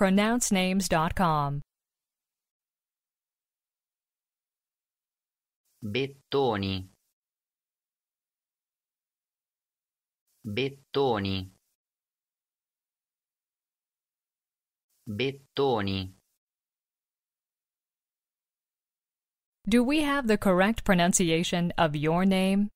pronouncenames.com. Bettoni. Bettoni. Bettoni. Do we have the correct pronunciation of your name?